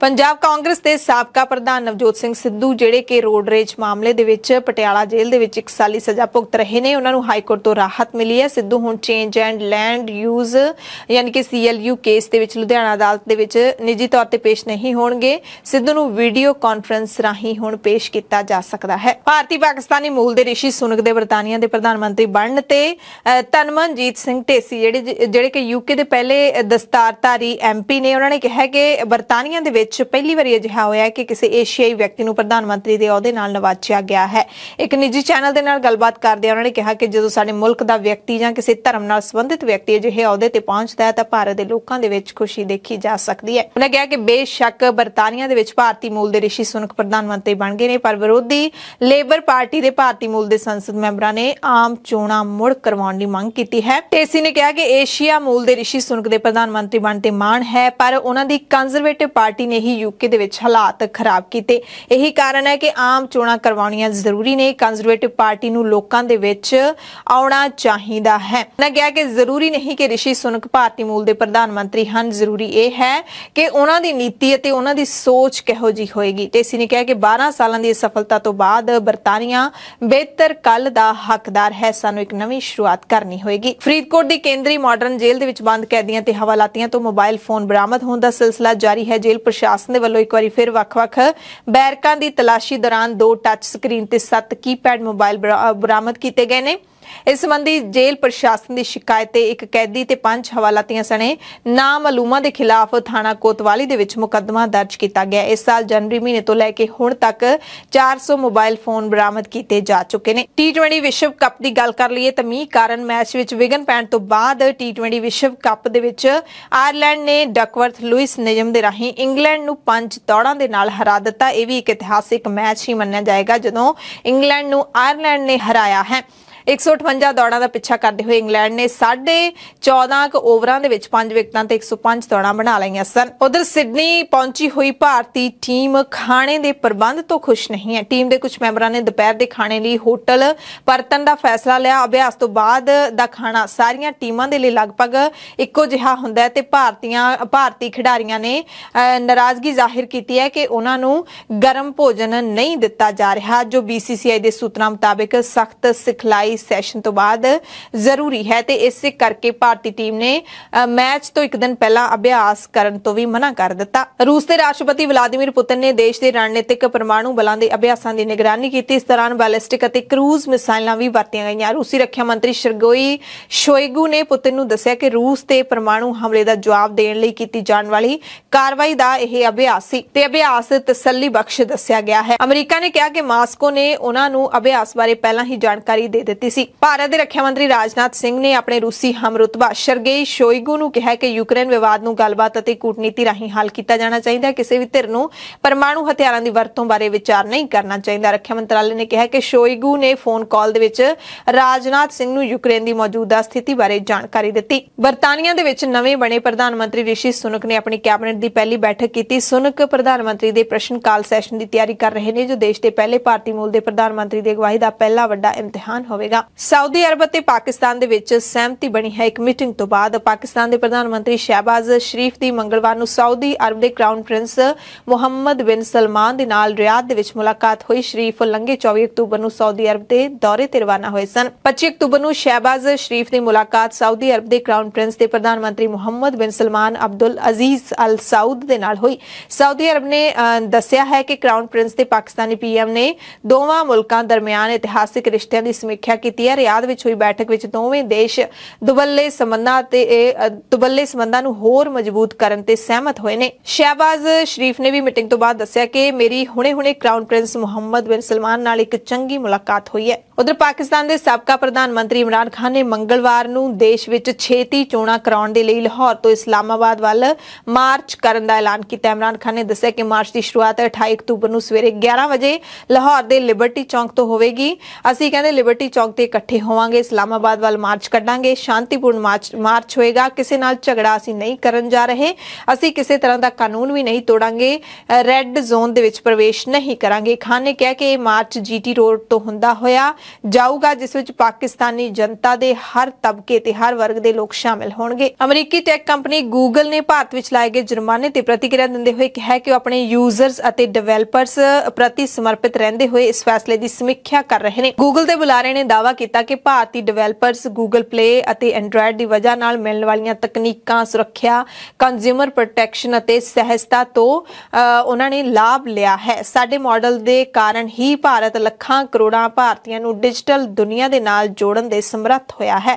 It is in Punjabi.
ਪੰਜਾਬ ਕਾਂਗਰਸ ਦੇ ਸਾਬਕਾ ਪ੍ਰਧਾਨ ਨਵਜੋਤ ਸਿੰਘ ਸਿੱਧੂ ਜਿਹੜੇ ਕਿ ਰੋਡ ਰੇਜ ਮਾਮਲੇ ਦੇ ਵਿੱਚ ਪਟਿਆਲਾ ਜੇਲ੍ਹ ਦੇ ਵਿੱਚ 1 ਸਾਲੀ ਸਜ਼ਾ ਭੁਗਤ ਰਹੇ ਨੇ ਉਹਨਾਂ ਨੂੰ ਹਾਈ ਕੋਰਟ ਤੋਂ ਰਾਹਤ ਮਿਲੀ ਹੈ ਸਿੱਧੂ ਹੁਣ ਚੇਂਜ ਐਂਡ ਲੈਂਡ ਯੂਜ਼ ਯਾਨੀ ਕਿ ਸੀਐਲਯੂ ਕੇਸ ਦੇ ਵਿੱਚ ਲੁਧਿਆਣਾ ਅਦਾਲਤ ਦੇ ਵਿੱਚ ਨਿੱਜੀ ਤੌਰ ਤੇ ਪੇਸ਼ ਨਹੀਂ ਹੋਣਗੇ ਸਿੱਧੂ ਨੂੰ ਵੀਡੀਓ ਕਾਨਫਰੰਸ ਰਾਹੀਂ ਹੁਣ ਪੇਸ਼ ਕੀਤਾ ਜਾ ਸਕਦਾ ਹੈ ਭਾਰਤੀ ਪਾਕਿਸਤਾਨੀ ਮੂਲ ਦੇ ਰਿਸ਼ੀ ਸੁਨਕ ਦੇ ਬਰਤਾਨੀਆ ਦੇ ਪ੍ਰਧਾਨ ਮੰਤਰੀ ਬਣਨ ਤੇ ਤਨਮਨਜੀਤ ਸਿੰਘ ਢੇਸੀ ਜਿਹੜੇ ਜਿਹੜੇ ਕਿ ਯੂਕੇ ਦੇ ਪਹਿਲੇ ਦਸਤਾਰਧਾਰੀ ਐਮਪੀ ਨੇ ਉਹਨਾਂ ਨੇ ਕਿਹਾ ਕਿ ਬਰਤਾਨੀਆ ਦੇ ਵਿੱਚ ਵਿੱਚ ਪਹਿਲੀ ਵਾਰੀ ਅਜਿਹਾ ਹੋਇਆ ਕਿ ਕਿਸੇ ਏਸ਼ੀਆਈ ਵਿਅਕਤੀ ਨੂੰ ਪ੍ਰਧਾਨ ਮੰਤਰੀ ਦੇ ਅਹੁਦੇ ਨਾਲ ਨਵਾਜਿਆ ਗਿਆ ਹੈ ਇੱਕ ਨਿੱਜੀ ਚੈਨਲ ਦੇ ਨਾਲ ਗੱਲਬਾਤ ਕਰਦੇ ਉਹਨਾਂ ਨੇ ਕਿਹਾ ਕਿ ਜਦੋਂ ਸਾਡੇ ਮੁਲਕ ਦਾ ਵਿਅਕਤੀ ਜਾਂ ਕਿਸੇ ਧਰਮ ਨਾਲ ਸੰਬੰਧਿਤ ਵਿਅਕਤੀ ਅਜਿਹੇ ਅਹੁਦੇ ਤੇ ਪਹੁੰਚਦਾ ਹੈ ਤਾਂ ਭਾਰਤ ਦੇ ਲੋਕਾਂ ਦੇ ਵਿੱਚ ਖੁਸ਼ੀ ਦੇਖੀ ਜਾ ਸਕਦੀ ਹੈ ਉਹਨਾਂ ਕਿਹਾ ਕਿ ਬੇਸ਼ੱਕ ਬਰਤਾਨੀਆ ਦੇ ਵਿੱਚ ਭਾਰਤੀ ਮੂਲ ਦੇ ਰਿਸ਼ੀ ਸੁਨਕ ਪ੍ਰਧਾਨ ਮੰਤਰੀ ਬਣ ਗਏ ਨੇ ਪਰ ਵਿਰੋਧੀ ਲੇਬਰ ਪਾਰਟੀ ਦੇ ਭਾਰਤੀ ਮੂਲ ਦੇ ਸੰਸਦ ਮੈਂਬਰਾਂ ਨੇ ਆਮ ਚੋਣਾਂ ਮੁੜ ਕਰਵਾਉਣ ਦੀ ਮੰਗ ਕੀਤੀ ਹੈ ਟੇਸੀ ਨੇ ਕਿਹਾ ਕਿ ਏਸ਼ੀਆ ਮੂਲ ਦੇ ਰਿਸ਼ੀ ਸੁਨਕ ਦੇ ਪ੍ਰਧਾਨ ਮੰਤਰੀ ਬਣ ਤੇ ਮਾਣ ਹੈ ਪਰ ਉਹਨਾਂ ਦੀ ਕੰਜ਼ਰਵੇਟਿਵ ਪਾਰਟੀ ਨੇ ਨੇ ਹੀ ਯੂਕੇ ਦੇ ਵਿੱਚ ਹਾਲਾਤ ਖਰਾਬ ਕੀਤੇ ਇਹੀ ਕਾਰਨ ਹੈ ਕਿ ਆਮ ਚੋਣਾਂ ਕਰਵਾਉਣੀਆਂ ਜ਼ਰੂਰੀ ਨੇ ਕੰਜ਼ਰਵੇਟਿਵ ਪਾਰਟੀ ਨੂੰ ਲੋਕਾਂ ਦੇ ਵਿੱਚ ਆਉਣਾ ਚਾਹੀਦਾ ਹੈ ਨਾ ਗਿਆ ਕਿ ਜ਼ਰੂਰੀ ਨਹੀਂ ਕਿ ਰਿਸ਼ੀ ਸੁਨਕ ਭਾਰਤੀ ਮੂਲ ਦੇ ਪ੍ਰਧਾਨ ਮੰਤਰੀ ਹਨ ਜ਼ਰੂਰੀ ਇਹ ਹੈ ਕਿ ਉਹਨਾਂ ਦੀ ਨੀਤੀ ਅਤੇ ਉਹਨਾਂ ਦੀ ਸੋਚ ਕਿਹੋ ਜੀ ਹੋਏਗੀ ਤੇ ਸੀ ਨੇ ਕਿਹਾ ਕਿ 12 ਸਾਲਾਂ ਦੀ ਸਫਲਤਾ ਤੋਂ ਬਾਅਦ ਬਰਤਾਨੀਆ ਬਿਹਤਰ ਕੱਲ ਦਾ ਹੱਕਦਾਰ ਹੈ ਸਾਨੂੰ ਇੱਕ ਨਵੀਂ ਸ਼ੁਰੂਆਤ ਕਰਨੀ ਹੋਏਗੀ ਫਰੀਦਕੋਟ ਦੀ ਕੇਂਦਰੀ ਮਾਡਰਨ ਜੇਲ੍ਹ ਦੇ ਵਿੱਚ ਬੰਦ ਕੈਦੀਆਂ ਤੇ ਹਵਾਲਾਤੀਆਂ ਤੋਂ ਮੋਬਾਈਲ ਫੋਨ ਬਰਾਮਦ ਹੋਣ ਦਾ ਸਿਲਸਿਲਾ ਜਾਰੀ ਹੈ ਜੇਲ੍ਹ ਪ੍ਰਸ਼ਾਸਨ ਪ੍ਰਸ਼ਾਸਨ ਦੇ ਵੱਲੋਂ ਇੱਕ ਵਾਰੀ ਫਿਰ ਵੱਖ-ਵੱਖ ਬੈਰਕਾਂ ਦੀ ਤਲਾਸ਼ੀ ਦੌਰਾਨ ਦੋ ਟੱਚ ਸਕਰੀਨ ਤੇ 7 ਕੀਪੈਡ ਮੋਬਾਈਲ ਬਰਾਮਦ ਕੀਤੇ ਗਏ ਨੇ ਇਸ ਸੰਬੰਧੀ ਜੇਲ੍ਹ ਪ੍ਰਸ਼ਾਸਨ ਦੀ ਸ਼ਿਕਾਇਤ ਤੇ ਇੱਕ ਕੈਦੀ ਤੇ ਪੰਜ ਹਵਾਲਾਤੀਆਂ ਸਣੇ ਨਾਮਾਲੂਮਾਂ ਦੇ ਖਿਲਾਫ ਥਾਣਾ ਕੋਤਵਾਲੀ ਦੇ ਵਿੱਚ ਮੁਕੱਦਮਾ ਦਰਜ ਕੀਤਾ ਗਿਆ ਇਸ ਸਾਲ ਜਨਵਰੀ ਮਹੀਨੇ ਤੋਂ ਲੈ ਕੇ ਹੁਣ ਤੱਕ 400 ਮੋਬਾਈਲ ਫੋਨ ਬਰਾਮਦ ਕੀਤੇ ਜਾ ਚੁੱਕੇ ਨੇ ਟੀ20 ਵਿਸ਼ਵ ਕੱਪ ਦੀ ਗੱਲ ਕਰ ਲਈਏ ਤਾਂ ਮੀਂਹ ਕਾਰਨ ਮੈਚ ਵਿੱਚ ਵਿਗਨ ਪੈਣ ਤੋਂ ਬਾਅਦ ਟੀ20 ਵਿਸ਼ਵ ਕੱਪ ਦੇ ਵਿੱਚ ਆਇਰਲੈਂਡ ਨੇ ਡਕਵਰਥ ਲੂਇਸ ਨਿਯਮ ਦੇ ਰਾਹੀਂ ਇੰਗਲੈਂਡ ਨੂੰ ਪੰਜ ਤੋੜਾਂ ਦੇ ਨਾਲ ਹਰਾ ਦਿੱਤਾ ਇਹ ਵੀ ਇੱਕ ਇਤਿਹਾਸਿਕ ਮੈਚ ਹੀ ਮੰਨਿਆ ਜਾਏਗਾ ਜਦੋਂ ਇੰਗਲੈਂਡ ਨੂੰ ਆਇਰਲੈਂਡ ਨੇ ਹਰਾਇਆ ਹੈ 158 ਦੌੜਾਂ ਦਾ ਪਿੱਛਾ ਕਰਦੇ ਹੋਏ ਇੰਗਲੈਂਡ ਨੇ 14.5 ਕ ਓਵਰਾਂ ਦੇ ਵਿੱਚ 5 ਵਿਕਟਾਂ ਤੇ 105 ਦੌੜਾਂ ਬਣਾ ਲਈਆਂ ਸਨ ਉਧਰ ਸਿਡਨੀ ਪਹੁੰਚੀ ਹੋਈ ਭਾਰਤੀ ਟੀਮ ਖਾਣੇ ਦੇ ਪ੍ਰਬੰਧ ਤੋਂ ਖੁਸ਼ ਨਹੀਂ ਹੈ ਟੀਮ ਦੇ ਕੁਝ ਮੈਂਬਰਾਂ ਨੇ ਦੁਪਹਿਰ ਦੇ ਖਾਣੇ ਲਈ ਹੋਟਲ ਪਰਤਨ ਦਾ ਫੈਸਲਾ ਲਿਆ ਅਭਿਆਸ ਤੋਂ ਬਾਅਦ ਦਾ ਖਾਣਾ ਸਾਰੀਆਂ ਟੀਮਾਂ ਦੇ ਲਈ ਲਗਭਗ ਇੱਕੋ ਜਿਹਾ ਹੁੰਦਾ ਹੈ ਤੇ ਭਾਰਤੀਆਂ ਭਾਰਤੀ ਖਿਡਾਰੀਆਂ ਨੇ ਨਾਰਾਜ਼ਗੀ ਜ਼ਾਹਿਰ ਕੀਤੀ ਹੈ ਕਿ ਉਹਨਾਂ ਨੂੰ ਗਰਮ ਭੋਜਨ ਨਹੀਂ ਦਿੱਤਾ ਜਾ ਰਿਹਾ ਜੋ BCCI ਦੇ ਸੂਤਰਾਂ ਮੁਤਾਬਕ ਸਖਤ ਸਿਖਲਾਈ ਇਸ ਸੈਸ਼ਨ ਤੋਂ ਬਾਅਦ ਜ਼ਰੂਰੀ ਹੈ ਤੇ ਇਸੇ ਕਰਕੇ ਭਾਰਤੀ ਟੀਮ ਨੇ ਮੈਚ ਤੋਂ ਇੱਕ ਦਿਨ ਪਹਿਲਾਂ ਅਭਿਆਸ ਕਰਨ ਤੋਂ ਵੀ ਮਨਾ ਕਰ ਦਿੱਤਾ ਰੂਸ ਦੇ ਰਾਸ਼ਟਰਪਤੀ ਵਲਾਦੀਮੀਰ ਪੁਤਿਨ ਨੇ ਦੇਸ਼ ਦੇ ਰਣਨੀਤਿਕ ਪਰਮਾਣੂ ਬਲਾਂ ਦੇ ਅਭਿਆਸਾਂ ਦੀ ਨਿਗਰਾਨੀ ਕੀਤੀ ਇਸ ਦੌਰਾਨ ਬੈਲਿਸਟਿਕ ਅਤੇ ਕਰੂਜ਼ ਮਿਸਾਈਲਾਂ ਵੀ ਵਰਤੀਆਂ ਗਈਆਂ ਰੂਸੀ ਰੱਖਿਆ ਮੰਤਰੀ ਸ਼ਰਗੋਈ ਸ਼ੋਇਗੂ ਨੇ ਪੁਤਿਨ ਨੂੰ ਦੱਸਿਆ ਕਿ ਰੂਸ ਤੇ ਪਰਮਾਣੂ ਹਮਲੇ ਦਾ ਜਵਾਬ ਦੇਣ ਲਈ ਕੀਤੀ ਜਾਣ ਵਾਲੀ ਕਾਰਵਾਈ ਦਾ ਇਹ ਅਭਿਆਸ ਸੀ ਤੇ ਅਭਿਆਸ ਤਸੱਲੀ ਬਖਸ਼ ਦੱਸਿਆ ਗਿਆ ਹੈ ਅਮਰੀਕਾ ਨੇ ਕਿਹਾ ਕਿ ਮਾਸਕੋ ਨੇ ਉਹਨਾਂ ਨੂੰ ਅਭਿਆਸ ਬਾਰੇ ਪਹਿਲਾਂ ਹੀ ਜਾਣਕਾਰੀ ਦੇ ਦਿੱਤੀ ਦਿੱਤੀ ਸੀ ਭਾਰਤ ਦੇ ਰੱਖਿਆ ਮੰਤਰੀ ਰਾਜਨਾਥ ਸਿੰਘ ਨੇ ਆਪਣੇ ਰੂਸੀ ਹਮਰਤਬਾ ਸ਼ਰਗੇਈ ਸ਼ੋਇਗੂ ਨੂੰ ਕਿਹਾ ਕਿ ਯੂਕਰੇਨ ਵਿਵਾਦ ਨੂੰ ਗੱਲਬਾਤ ਅਤੇ ਕੂਟਨੀਤੀ ਰਾਹੀਂ ਹੱਲ ਕੀਤਾ ਜਾਣਾ ਚਾਹੀਦਾ ਹੈ ਕਿਸੇ ਵੀ ਧਿਰ ਨੂੰ ਪਰਮਾਣੂ ਹਥਿਆਰਾਂ ਦੀ ਵਰਤੋਂ ਬਾਰੇ ਵਿਚਾਰ ਨਹੀਂ ਕਰਨਾ ਚਾਹੀਦਾ ਰੱਖਿਆ ਮੰਤਰਾਲੇ ਨੇ ਕਿਹਾ ਕਿ ਸ਼ੋਇਗੂ ਨੇ ਫੋਨ ਕਾਲ ਦੇ ਵਿੱਚ ਰਾਜਨਾਥ ਸਿੰਘ ਨੂੰ ਯੂਕਰੇਨ ਦੀ ਮੌਜੂਦਾ ਸਥਿਤੀ ਬਾਰੇ ਜਾਣਕਾਰੀ ਦਿੱਤੀ ਬਰਤਾਨੀਆ ਦੇ ਵਿੱਚ ਨਵੇਂ ਬਣੇ ਪ੍ਰਧਾਨ ਮੰਤਰੀ ਰਿਸ਼ੀ ਸੁਨਕ ਨੇ ਆਪਣੀ ਕੈਬਨਿਟ ਦੀ ਪਹਿਲੀ ਬੈਠਕ ਕੀਤੀ ਸੁਨਕ ਪ੍ਰਧਾਨ ਮੰਤਰੀ ਦੇ ਪ੍ਰਸ਼ਨ ਕਾਲ ਸੈਸ਼ਨ ਦੀ ਤਿਆਰੀ ਕਰ ਰਹੇ ਨੇ ਜੋ ਦੇਸ਼ ਦੇ ਪਹਿਲੇ ਭਾਰਤੀ ਮੂਲ ਦੇ ਪ੍ਰਧਾਨ ਮੰਤਰੀ ਦੀ ਅਗਵਾਈ ਦਾ ਪਹਿਲਾ ਵੱਡਾ ਇਮਤਿਹਾਨ ਹੋਵੇ ਹੋਵੇਗਾ ਸਾਊਦੀ ਅਰਬ ਅਤੇ ਪਾਕਿਸਤਾਨ ਦੇ ਵਿੱਚ ਸਹਿਮਤੀ ਬਣੀ ਹੈ ਇੱਕ ਮੀਟਿੰਗ ਤੋਂ ਬਾਅਦ ਪਾਕਿਸਤਾਨ ਦੇ ਪ੍ਰਧਾਨ ਮੰਤਰੀ ਸ਼ਹਿਬਾਜ਼ ਸ਼ਰੀਫ ਦੀ ਮੰਗਲਵਾਰ ਨੂੰ ਸਾਊਦੀ ਅਰਬ ਦੇ crown Prince Muhammad bin Salman ਦੇ ਨਾਲ ਰਿਆਦ ਦੇ ਵਿੱਚ ਮੁਲਾਕਾਤ ਹੋਈ ਸ਼ਰੀਫ ਲੰਗੇ 24 ਅਕਤੂਬਰ ਨੂੰ ਸਾਊਦੀ ਅਰਬ ਦੇ ਦੌਰੇ ਤੇ ਰਵਾਨਾ ਹੋਏ ਸਨ 25 ਅਕਤੂਬਰ ਨੂੰ ਸ਼ਹਿਬਾਜ਼ ਸ਼ਰੀਫ ਦੀ ਮੁਲਾਕਾਤ ਸਾਊਦੀ ਅਰਬ ਦੇ ਕ੍ਰਾਊਨ ਪ੍ਰਿੰਸ ਤੇ ਪ੍ਰਧਾਨ ਮੰਤਰੀ Mohammed bin Salman Abdul Aziz Al Saud ਦੇ ਨਾਲ ਹੋਈ ਸਾਊਦੀ ਅਰਬ ਨੇ ਦੱਸਿਆ ਹੈ ਕਿ ਕ੍ਰਾਊਨ ਪ੍ਰਿੰਸ ਤੇ ਪਾਕਿਸਤਾਨੀ ਪੀਐਮ ਨੇ ਦੋਵਾਂ ਮੁਲਕਾਂ ਦਰਮਿਆਨ ਇਤਿਹਾਸਿਕ ਰਿਸ਼ਤਿਆਂ ਦੀ ਸਮੀਖਿਆ ਕੀਤੀ ਹੈ ਰਿਆਦ ਵਿੱਚ ਹੋਈ ਬੈਠਕ ਵਿੱਚ ਦੋਵੇਂ ਦੇਸ਼ ਦੁਬੱਲੇ ਸਬੰਧਾਂ ਤੇ ਦੁਬੱਲੇ ਸਬੰਧਾਂ ਨੂੰ ਹੋਰ ਮਜ਼ਬੂਤ ਕਰਨ ਤੇ ਸਹਿਮਤ ਹੋਏ ਨੇ ਸ਼ਹਿਬਾਜ਼ ਸ਼ਰੀਫ ਨੇ ਵੀ ਮੀਟਿੰਗ ਤੋਂ ਬਾਅਦ ਦੱਸਿਆ ਕਿ ਮੇਰੀ ਹੁਣੇ-ਹੁਣੇ crown Prince Muhammad bin Salman ਨਾਲ ਇੱਕ ਚੰਗੀ ਮੁਲਾਕਾਤ ਹੋਈ ਹੈ ਉਧਰ ਪਾਕਿਸਤਾਨ ਦੇ ਸਾਬਕਾ ਪ੍ਰਧਾਨ ਮੰਤਰੀ ਇਮਰਾਨ ਖਾਨ ਨੇ ਮੰਗਲਵਾਰ ਨੂੰ ਦੇਸ਼ ਵਿੱਚ ਛੇਤੀ ਚੋਣਾਂ ਕਰਾਉਣ ਦੇ ਲਈ ਲਾਹੌਰ ਤੋਂ ਇਸਲਾਮਾਬਾਦ ਵੱਲ ਮਾਰਚ ਕਰਨ ਦਾ ਐਲਾਨ ਕੀਤਾ ਇਮਰਾਨ ਖਾਨ ਨੇ ਦੱਸਿਆ ਕਿ ਮਾਰਚ ਦੀ ਸ਼ੁਰੂਆਤ 28 ਅਕਤੂਬਰ ਨੂੰ ਸਵੇਰੇ 11 ਵਜੇ ਲਾਹੌਰ ਦੇ ਲਿਬਰਟੀ ਚੌਂਕ ਤੋਂ ਹੋਵੇਗੀ ਅਸੀਂ ਕਹਿੰਦੇ ਲਿਬਰਟੀ ਚੌਂਕ ਚੌਕ ਤੇ ਇਕੱਠੇ ਹੋਵਾਂਗੇ ਇਸਲਾਮਾਬਾਦ ਵੱਲ ਮਾਰਚ ਕੱਢਾਂਗੇ ਸ਼ਾਂਤੀਪੂਰਨ ਮਾਰਚ ਹੋਏਗਾ ਕਿਸੇ ਨਾਲ ਝਗੜਾ ਅਸੀਂ ਨਹੀਂ ਕਰਨ ਜਾ ਰਹੇ ਅਸੀਂ ਕਿਸੇ ਤਰ੍ਹਾਂ ਦਾ ਕਾਨੂੰਨ ਵੀ ਨਹੀਂ ਤੋੜਾਂਗੇ ਰੈੱਡ ਜ਼ੋਨ ਦੇ ਵਿੱਚ ਪ੍ਰਵੇਸ਼ ਨਹੀਂ ਕਰਾਂਗੇ ਖਾਨ ਨੇ ਕਿਹਾ ਕਿ ਇਹ ਮਾਰਚ ਜੀਟੀ ਰੋਡ ਤੋਂ ਹੁੰਦਾ ਹੋਇਆ ਜਾਊਗਾ ਜਿਸ ਵਿੱਚ ਪਾਕਿਸਤਾਨੀ ਜਨਤਾ ਦੇ ਹਰ ਤਬਕੇ ਤੇ ਹਰ ਵਰਗ ਦੇ ਲੋਕ ਸ਼ਾਮਿਲ ਹੋਣਗੇ ਅਮਰੀਕੀ ਟੈਕ ਕੰਪਨੀ ਗੂਗਲ ਨੇ ਭਾਰਤ ਵਿੱਚ ਲਾਏ ਗਏ ਜੁਰਮਾਨੇ ਤੇ ਪ੍ਰਤੀਕਿਰਿਆ ਦਿੰਦੇ ਹੋਏ ਕਿਹਾ ਕਿ ਉਹ ਆਪਣੇ ਯੂਜ਼ਰਸ ਅਤੇ ਡਿਵੈਲਪਰਸ ਪ੍ਰਤੀ ਸਮਰਪਿਤ ਰਹਿੰਦੇ ਹੋਏ ਇਸ ਫੈਸਲੇ ਦੀ ਸਮੀਖਿਆ ਕਰ ਰਹੇ ਨੇ ਗੂਗਲ ਦੇ ਬੁਲਾਰੇ ਨੇ ਦਾਵਾ ਕੀਤਾ ਕਿ ਭਾਰਤੀ ਡਿਵੈਲਪਰਸ Google Play ਅਤੇ Android ਦੀ ਵਜ੍ਹਾ ਨਾਲ ਮਿਲਣ ਵਾਲੀਆਂ ਤਕਨੀਕਾਂ ਸੁਰੱਖਿਆ ਕੰਜ਼ਿਊਮਰ ਪ੍ਰੋਟੈਕਸ਼ਨ ਅਤੇ ਸਹਿਜਤਾ ਤੋਂ ਉਹਨਾਂ ਨੇ ਲਾਭ ਲਿਆ ਹੈ ਸਾਡੇ ਮਾਡਲ ਦੇ ਕਾਰਨ ਹੀ ਭਾਰਤ ਲੱਖਾਂ ਕਰੋੜਾਂ ਭਾਰਤੀਆਂ ਨੂੰ ਡਿਜੀਟਲ ਦੁਨੀਆ ਦੇ ਨਾਲ ਜੋੜਨ ਦੇ ਸਮਰੱਥ ਹੋਇਆ ਹੈ